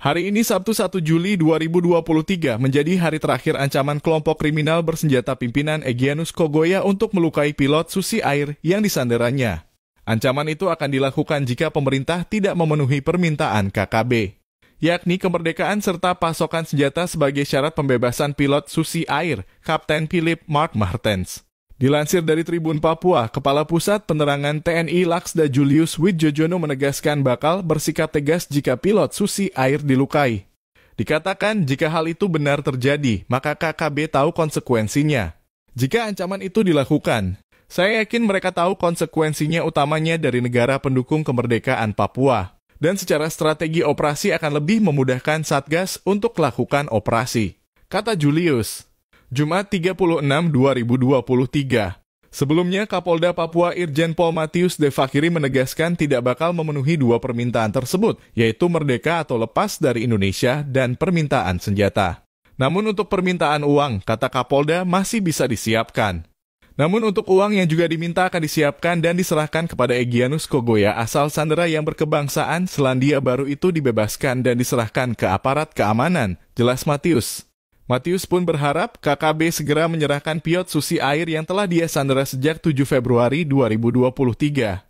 Hari ini Sabtu 1 Juli 2023 menjadi hari terakhir ancaman kelompok kriminal bersenjata pimpinan Egyanus Kogoya untuk melukai pilot Susi Air yang disanderanya. Ancaman itu akan dilakukan jika pemerintah tidak memenuhi permintaan KKB, yakni kemerdekaan serta pasokan senjata sebagai syarat pembebasan pilot Susi Air, Kapten Philip Mark Martens. Dilansir dari Tribun Papua, Kepala Pusat Penerangan TNI Laksda Julius Widjojono menegaskan bakal bersikap tegas jika pilot Susi Air dilukai. Dikatakan jika hal itu benar terjadi, maka KKB tahu konsekuensinya. Jika ancaman itu dilakukan, saya yakin mereka tahu konsekuensinya utamanya dari negara pendukung kemerdekaan Papua. Dan secara strategi operasi akan lebih memudahkan Satgas untuk lakukan operasi. Kata Julius, Jumat 36 2023. Sebelumnya, Kapolda Papua Irjen Pol Matius De Fakiri menegaskan tidak bakal memenuhi dua permintaan tersebut, yaitu merdeka atau lepas dari Indonesia dan permintaan senjata. Namun untuk permintaan uang, kata Kapolda masih bisa disiapkan. Namun untuk uang yang juga diminta akan disiapkan dan diserahkan kepada Egyanus Kogoya asal sandera yang berkebangsaan Selandia Baru itu dibebaskan dan diserahkan ke aparat keamanan, jelas Matius. Matius pun berharap KKB segera menyerahkan Piot susi air yang telah dia sandera sejak 7 Februari 2023.